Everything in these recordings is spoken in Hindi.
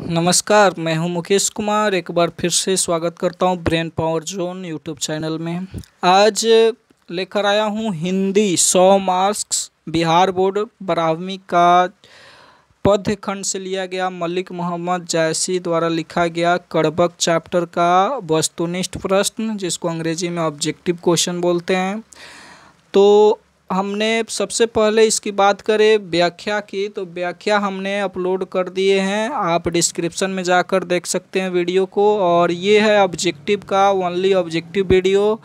नमस्कार मैं हूं मुकेश कुमार एक बार फिर से स्वागत करता हूं brain power zone YouTube channel में आज लेकर आया हूं हिंदी सौ मार्क्स बिहार बोर्ड बारहवीं का पद्य खंड से लिया गया मलिक मोहम्मद जायसी द्वारा लिखा गया कड़बक चैप्टर का वस्तुनिष्ठ प्रश्न जिसको अंग्रेजी में ऑब्जेक्टिव क्वेश्चन बोलते हैं तो हमने सबसे पहले इसकी बात करें व्याख्या की तो व्याख्या हमने अपलोड कर दिए हैं आप डिस्क्रिप्शन में जाकर देख सकते हैं वीडियो को और ये है ऑब्जेक्टिव का ओनली ऑब्जेक्टिव वीडियो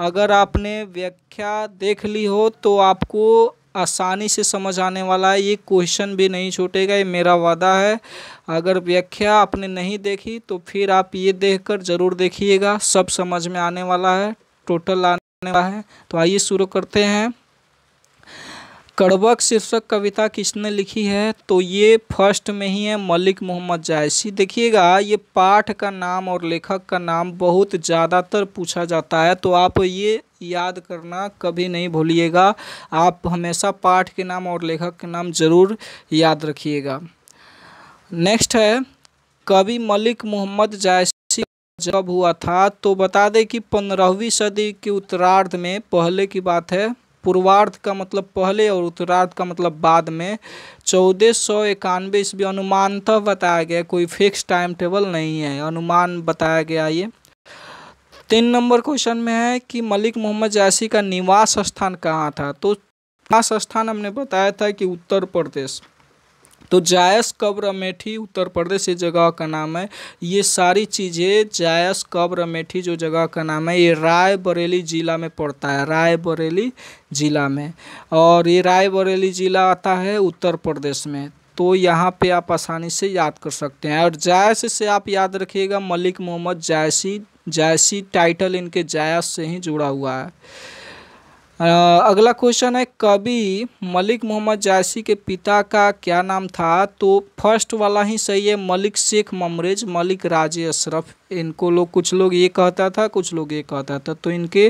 अगर आपने व्याख्या देख ली हो तो आपको आसानी से समझ आने वाला है ये क्वेश्चन भी नहीं छूटेगा ये मेरा वादा है अगर व्याख्या आपने नहीं देखी तो फिर आप ये देखकर ज़रूर देखिएगा सब समझ में आने वाला है टोटल आने वाला है तो आइए शुरू करते हैं कड़बक शीर्षक कविता किसने लिखी है तो ये फर्स्ट में ही है मलिक मोहम्मद जायसी देखिएगा ये पाठ का नाम और लेखक का नाम बहुत ज़्यादातर पूछा जाता है तो आप ये याद करना कभी नहीं भूलिएगा आप हमेशा पाठ के नाम और लेखक के नाम ज़रूर याद रखिएगा नेक्स्ट है कवि मलिक मोहम्मद जायसी जब हुआ था तो बता दें कि पंद्रहवीं सदी के उत्तरार्ध में पहले की बात है पूर्वार्ध का मतलब पहले और उत्तरार्ध का मतलब बाद में चौदह सौ इक्यानवे ईस्वी अनुमानतः बताया गया कोई फिक्स टाइम टेबल नहीं है अनुमान बताया गया ये तीन नंबर क्वेश्चन में है कि मलिक मोहम्मद जैसी का निवास स्थान कहाँ था तो निवास स्थान हमने बताया था कि उत्तर प्रदेश तो जायस कब्र अमेठी उत्तर प्रदेश इस जगह का नाम है ये सारी चीज़ें जायस कब्र अमेठी जो जगह का नाम है ये रायबरेली ज़िला में पड़ता है रायबरेली ज़िला में और ये रायबरेली ज़िला आता है उत्तर प्रदेश में तो यहाँ पे आप आसानी से याद कर सकते हैं और जायस से आप याद रखिएगा मलिक मोहम्मद जायसी जायसी टाइटल इनके जायस से ही जुड़ा हुआ है अगला क्वेश्चन है कवि मलिक मोहम्मद जायसी के पिता का क्या नाम था तो फर्स्ट वाला ही सही है मलिक शेख ममरेज मलिक राजे अशरफ इनको लोग कुछ लोग ये कहता था कुछ लोग ये कहता था तो इनके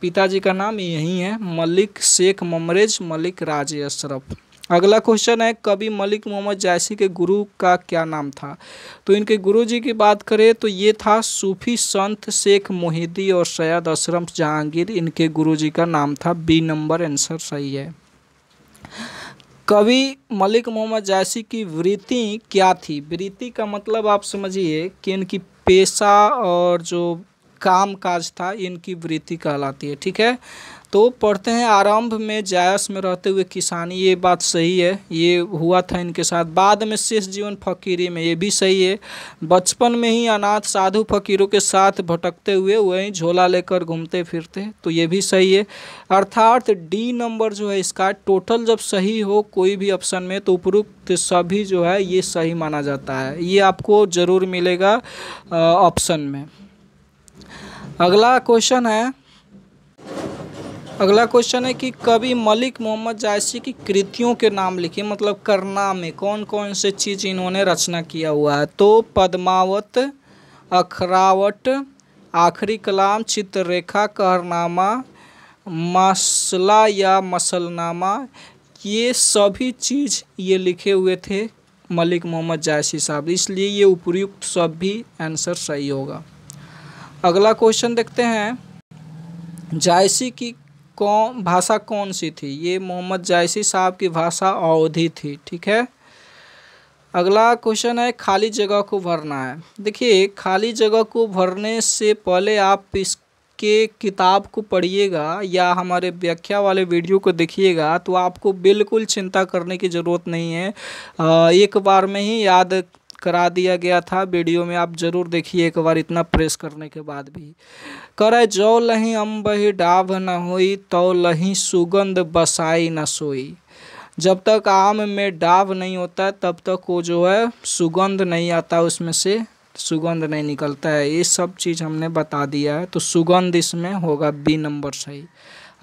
पिताजी का नाम यही है मलिक शेख ममरेज मलिक राजे अशरफ अगला क्वेश्चन है कवि मलिक मोहम्मद जैसी के गुरु का क्या नाम था तो इनके गुरु जी की बात करें तो ये था सूफी संत शेख मोहिदी और सैयद अशरम जहांगीर इनके गुरु जी का नाम था बी नंबर आंसर सही है कवि मलिक मोहम्मद जायसी की वृत्ति क्या थी वृत्ति का मतलब आप समझिए कि इनकी पेशा और जो काम काज था इनकी वृत्ति कहलाती है ठीक है तो पढ़ते हैं आरंभ में जायस में रहते हुए किसानी ये बात सही है ये हुआ था इनके साथ बाद में शेष जीवन फकीरी में ये भी सही है बचपन में ही अनाथ साधु फकीरों के साथ भटकते हुए वहीं झोला लेकर घूमते फिरते तो ये भी सही है अर्थात डी नंबर जो है इसका टोटल जब सही हो कोई भी ऑप्शन में तो उपरोक्त सभी जो है ये सही माना जाता है ये आपको ज़रूर मिलेगा ऑप्शन में अगला क्वेश्चन है अगला क्वेश्चन है कि कवि मलिक मोहम्मद जायसी की कृतियों के नाम लिखिए मतलब करना में कौन कौन से चीज़ इन्होंने रचना किया हुआ है तो पद्मावत अखरावट आखिरी कलाम चित्ररेखा करनामा मसला या मसलनामा ये सभी चीज़ ये लिखे हुए थे मलिक मोहम्मद जायसी साहब इसलिए ये उपयुक्त सभी आंसर सही होगा अगला क्वेश्चन देखते हैं जायसी की कौन भाषा कौन सी थी ये मोहम्मद जायसी साहब की भाषा अवधि थी ठीक है अगला क्वेश्चन है खाली जगह को भरना है देखिए खाली जगह को भरने से पहले आप इसके किताब को पढ़िएगा या हमारे व्याख्या वाले वीडियो को देखिएगा तो आपको बिल्कुल चिंता करने की ज़रूरत नहीं है एक बार में ही याद करा दिया गया था वीडियो में आप जरूर देखिए एक बार इतना प्रेस करने के बाद भी करे जौ लही अम्बही डाभ न होई तो लही सुगंध बसाई न सोई जब तक आम में डाभ नहीं होता तब तक वो जो है सुगंध नहीं आता उसमें से सुगंध नहीं निकलता है ये सब चीज़ हमने बता दिया है तो सुगंध इसमें होगा बी नंबर सही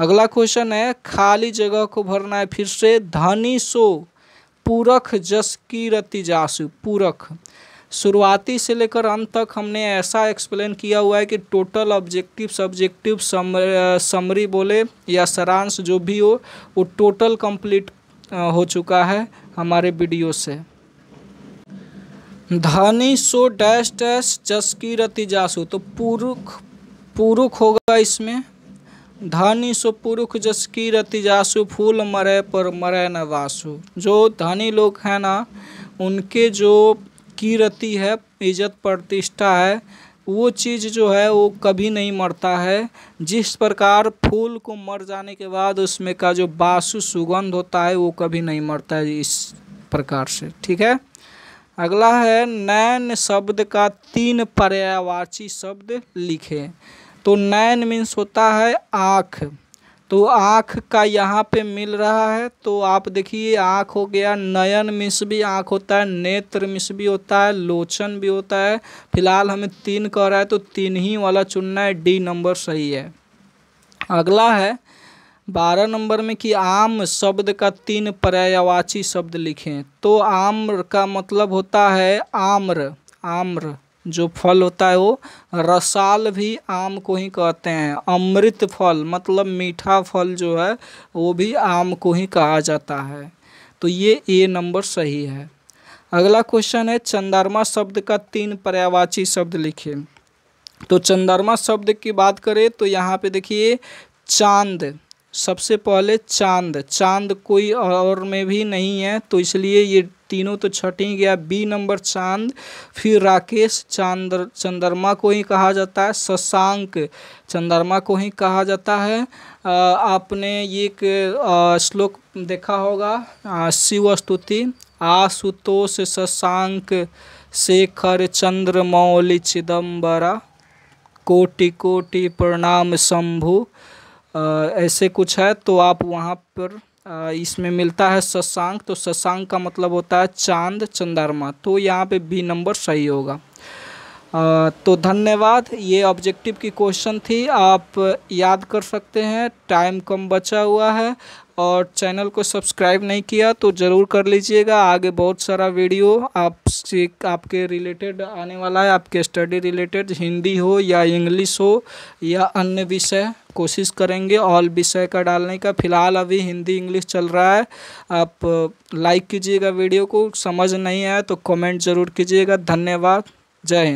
अगला क्वेश्चन है खाली जगह को भरना है फिर से धनी सो पूरक जस की रति जासु पूरक शुरुआती से लेकर अंत तक हमने ऐसा एक्सप्लेन किया हुआ है कि टोटल ऑब्जेक्टिव सब्जेक्टिव समरी बोले या सारांश जो भी हो वो टोटल कंप्लीट हो चुका है हमारे वीडियो से धनी सो डैश डैश जस की रति जासु तो पुरुख पुरुख होगा इसमें धनी सो पुरुख जस रति जासु फूल मरे पर मरे न वासु जो धनी लोग हैं ना उनके जो कीरति है इज्जत प्रतिष्ठा है वो चीज़ जो है वो कभी नहीं मरता है जिस प्रकार फूल को मर जाने के बाद उसमें का जो बासु सुगंध होता है वो कभी नहीं मरता है इस प्रकार से ठीक है अगला है नैन शब्द का तीन पर्यावाची शब्द लिखें तो नैन मीन्स होता है आँख तो आँख का यहाँ पे मिल रहा है तो आप देखिए आँख हो गया नयन मिस भी आँख होता है नेत्र मिस भी होता है लोचन भी होता है फिलहाल हमें तीन कह रहा है तो तीन ही वाला चुनना है डी नंबर सही है अगला है बारह नंबर में कि आम शब्द का तीन पर्यायवाची शब्द लिखें तो आम्र का मतलब होता है आम्र आम्र जो फल होता है वो रसाल भी आम को ही कहते हैं अमृत फल मतलब मीठा फल जो है वो भी आम को ही कहा जाता है तो ये ए नंबर सही है अगला क्वेश्चन है चंद्रमा शब्द का तीन पर्यावाची शब्द लिखे तो चंद्रमा शब्द की बात करें तो यहाँ पे देखिए चांद सबसे पहले चांद चांद कोई और में भी नहीं है तो इसलिए ये तीनों तो छठ ही गया बी नंबर चांद फिर राकेश चांद्र चंद्रमा को ही कहा जाता है शशांक चंद्रमा को ही कहा जाता है आपने ये एक श्लोक देखा होगा शिव स्तुति आशुतोष शशांक शेखर चंद्र मौली चिदम्बरा कोटि कोटि प्रणाम शंभु ऐसे कुछ है तो आप वहाँ पर इसमें मिलता है शशांक तो शशांक का मतलब होता है चांद चंद्रमा तो यहाँ पे बी नंबर सही होगा तो धन्यवाद ये ऑब्जेक्टिव की क्वेश्चन थी आप याद कर सकते हैं टाइम कम बचा हुआ है और चैनल को सब्सक्राइब नहीं किया तो ज़रूर कर लीजिएगा आगे बहुत सारा वीडियो आप सीख आपके रिलेटेड आने वाला है आपके स्टडी रिलेटेड हिंदी हो या इंग्लिश हो या अन्य विषय कोशिश करेंगे ऑल विषय का डालने का फिलहाल अभी हिंदी इंग्लिश चल रहा है आप लाइक कीजिएगा वीडियो को समझ नहीं आया तो कमेंट ज़रूर कीजिएगा धन्यवाद जय हिंद